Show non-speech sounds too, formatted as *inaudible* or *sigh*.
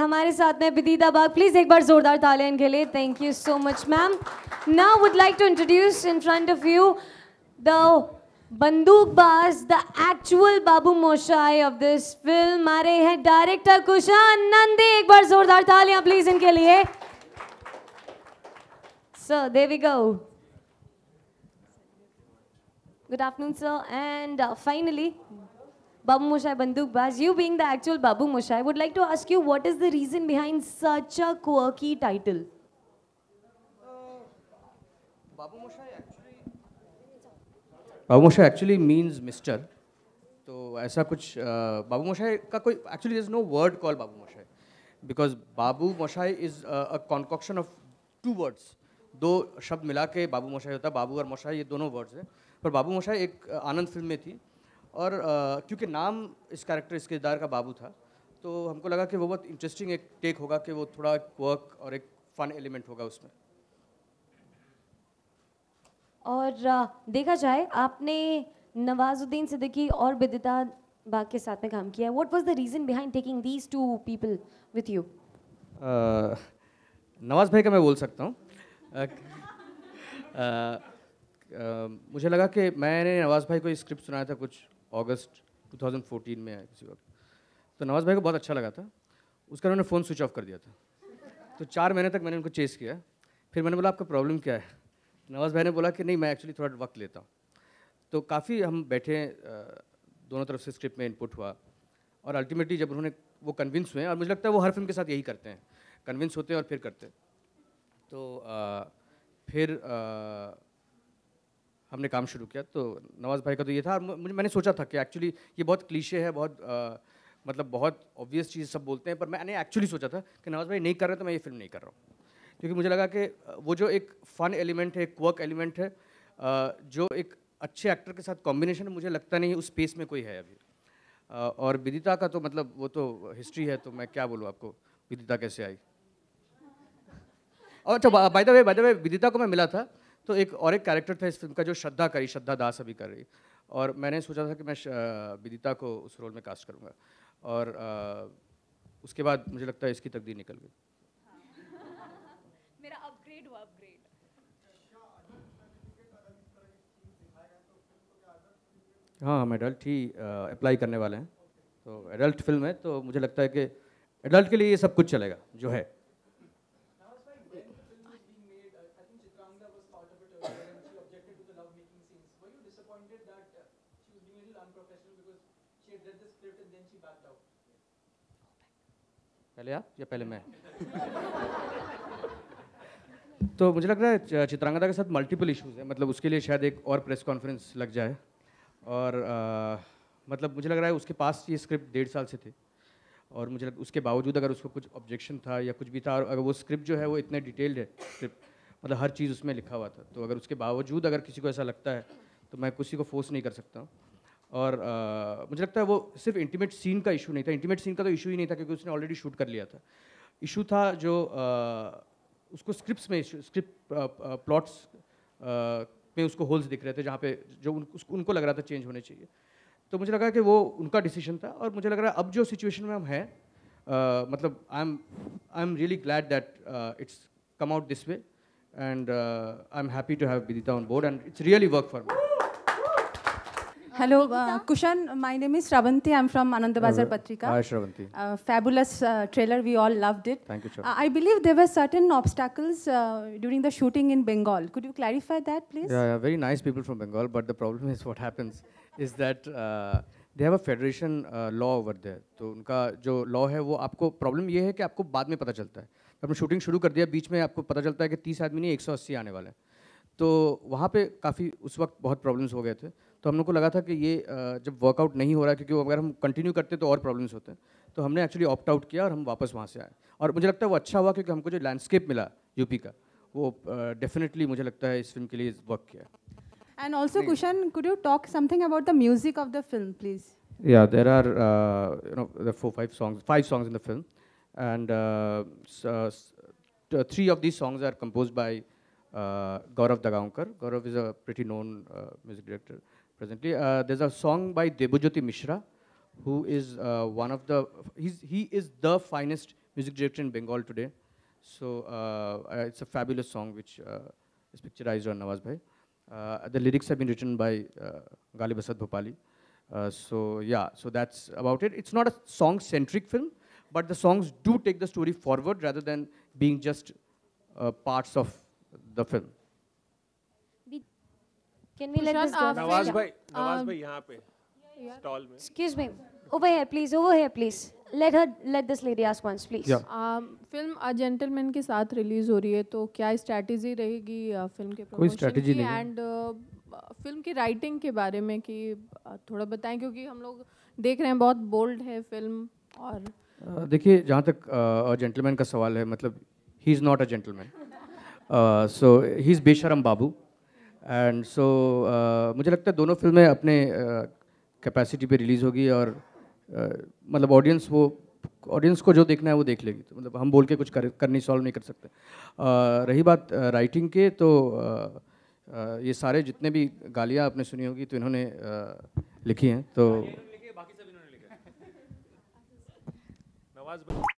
हमारे साथ में विदिता बाग प्लीज एक बार जोरदार तालियां इनके लिए thank you so much ma'am now would like to introduce in front of you the Bandookbaaz the actual Babu Moshai of this film आ रहे हैं डायरेक्टर कुशान नंदी एक बार जोरदार तालियां प्लीज इनके लिए सो देवी गौ Good afternoon, sir. And uh, finally, Babu Mushai Bandukbaz, you being the actual Babu Mushai, I would like to ask you what is the reason behind such a quirky title? Uh, Babu Mushai actually Babu Mushai actually means Mister. तो ऐसा कुछ बाबू मोशाई का कोई actually is no word call Babu Moshai because Babu Moshai is a concoction of two words दो शब्द मिला के बाबू मोशाई होता है बाबू और मोशाई ये दोनों वर्ड्स हैं पर बाबू मशा एक आनंद फिल्म में थी और क्योंकि नाम इस कैरेक्टर इस किरदार का बाबू था तो हमको लगा कि वो बहुत इंटरेस्टिंग एक टेक होगा कि वो थोड़ा वर्क और एक फन एलिमेंट होगा उसमें और देखा जाए आपने नवाजुद्दीन सिद्दीकी और बिदिता बाग के साथ में काम किया what was the reason behind taking these two people with you Nawaz भाई का मैं बोल सकता हूँ मुझे लगा कि मैंने नवाज़ भाई को स्क्रिप्ट सुनाया था कुछ अगस्त 2014 में किसी वक्त तो नवाज़ भाई को बहुत अच्छा लगा था उसका उन्होंने फ़ोन स्विच ऑफ कर दिया था तो चार महीने तक मैंने उनको चेस किया फिर मैंने बोला आपका प्रॉब्लम क्या है नवाज़ भाई ने बोला कि नहीं मैं एक्चुअली थोड़ा वक्त लेता हूँ तो काफ़ी हम बैठे दोनों तरफ से स्क्रिप्ट में इनपुट हुआ और अल्टीमेटली जब उन्होंने वो कन्विंस हुए और मुझे लगता है वो हर फिल्म के साथ यही करते हैं कन्विंस होते हैं और फिर करते हैं तो आ, फिर आ, हमने काम शुरू किया तो नवाज़ भाई का तो ये था और मुझे मैंने सोचा था कि एक्चुअली ये बहुत क्लीशे है बहुत आ, मतलब बहुत ऑब्वियस चीज़ सब बोलते हैं पर मैंने एक्चुअली सोचा था कि नवाज़ भाई नहीं कर रहे तो मैं ये फिल्म नहीं कर रहा हूँ क्योंकि मुझे लगा कि वो जो एक फ़न एलिमेंट है एक वर्क एलिमेंट है जो एक अच्छे एक्टर के साथ कॉम्बिनेशन मुझे लगता नहीं उस स्पेस में कोई है अभी और विदिता का तो मतलब वो तो हिस्ट्री है तो मैं क्या बोलूँ आपको विदिता कैसे आई और अच्छा by the way by the way Bidita को मैं मिला था तो एक और एक कैरेक्टर था इस फिल्म का जो श्रद्धा करी श्रद्धा दास अभी कर रही और मैंने सोचा था कि मैं विदिता को उस रोल में कास्ट करूँगा और आ, उसके बाद मुझे लगता है इसकी तकदीर निकल गई हाँ हम एडल्ट ही अप्लाई करने वाले हैं तो एडल्ट फिल्म है तो मुझे लगता है कि एडल्ट के लिए ये सब कुछ चलेगा जो है पहले आप या पहले मैं *laughs* तो मुझे लग रहा है चित्रांगदा के साथ मल्टीपल इश्यूज हैं मतलब उसके लिए शायद एक और प्रेस कॉन्फ्रेंस लग जाए और आ, मतलब मुझे लग रहा है उसके पास ये स्क्रिप्ट डेढ़ साल से थे और मुझे लग, उसके बावजूद अगर उसको कुछ ऑब्जेक्शन था या कुछ भी था और अगर वो स्क्रिप्ट जो है वो इतने डिटेल्ड है स्क्रिप्ट मतलब हर चीज़ उसमें लिखा हुआ था तो अगर उसके बावजूद अगर किसी को ऐसा लगता है तो मैं किसी को फोर्स नहीं कर सकता हूँ और uh, मुझे लगता है वो सिर्फ इंटीमेट सीन का इशू नहीं था इंटीमेट सीन का तो इशू ही नहीं था क्योंकि उसने ऑलरेडी शूट कर लिया था इशू था जो uh, उसको स्क्रिप्ट्स में स्क्रिप्ट प्लॉट्स में उसको होल्स दिख रहे थे जहाँ पे जो उन, उसको उनको लग रहा था चेंज होने चाहिए तो मुझे लगा कि वो उनका डिसीजन था और मुझे लग रहा है अब जो सिचुएशन में हम हैं मतलब I am I am really glad that it's come out this way and I am happy to have Bidita on board and it's really work for me Hello, uh, Kushan. My name is Shravanti. I'm from Anandabazar Patrika. Hi, Shravanti. Uh, fabulous uh, trailer. We all loved it. Thank you, Shravanti. I believe there were certain obstacles during the shooting in Bengal. Could you clarify that, please? Yeah, yeah, very nice people from Bengal. But the problem is what happens is that they have a federation law over there. तो उनका जो law है वो आपको problem ये है कि आपको बाद में पता चलता है। आपने shooting शुरू कर दिया बीच में आपको पता चलता है कि 30 आदमी नहीं 180 आने वाले हैं। तो वहाँ पे काफ़ी उस वक्त बहुत प्रॉब्लम्स हो गए थे तो हम लोग को लगा था कि ये जब वर्कआउट नहीं हो रहा क्योंकि अगर हम कंटिन्यू करते तो और प्रॉब्लम्स होते तो हमने एक्चुअली ऑप्ट आउट किया और हम वापस वहाँ से आए और मुझे लगता है वो अच्छा हुआ क्योंकि हमको जो लैंडस्केप मिला यूपी का वो डेफिनेटली मुझे लगता है इस फिल्म के लिए वर्क किया and also question could you talk something about the music of the film please या there are uh, you know there are four five songs five songs in the film and uh, so, uh, three of uh, Gaurav Dagaonkar. Gaurav is a pretty known uh, music director presently. Uh, there's a song by Debujyoti Mishra, who is uh, one of the, he's, he is the finest music director in Bengal today. So uh, uh, it's a fabulous song which is picturized on Nawaz Bhai. the lyrics have been written by uh, Ghalib Asad Bhopali. so yeah, so that's about it. It's not a song-centric film, but the songs do take the story forward rather than being just parts of the film. We, can we Pushan, let this go? Nawaz bhai, Nawaz bhai, यहाँ पे. Stall में. Excuse me. Over here, please. Over here, please. Let her, let this lady ask once, please. Yeah. Um, film a gentleman के साथ release हो रही है तो क्या स्ट्रैटेजी रहेगी फिल्म के प्रमोशन की एंड फिल्म की राइटिंग के बारे में कि थोड़ा बताएं क्योंकि हम लोग देख रहे हैं बहुत बोल्ड है फिल्म और देखिए जहाँ तक जेंटलमैन का सवाल है मतलब he is not a gentleman so he is बेशरम बाबू एंड सो मुझे लगता है दोनों फिल्में अपने कैपेसिटी uh, पे रिलीज़ होगी और uh, मतलब ऑडियंस वो ऑडियंस को जो देखना है वो देख लेगी तो मतलब हम बोल के कुछ कर, करनी सॉल्व नहीं कर सकते uh, रही बात राइटिंग uh, के तो uh, uh, ये सारे जितने भी गालियाँ आपने सुनी होगी तो इन्होंने लिखी हैं तो नवाज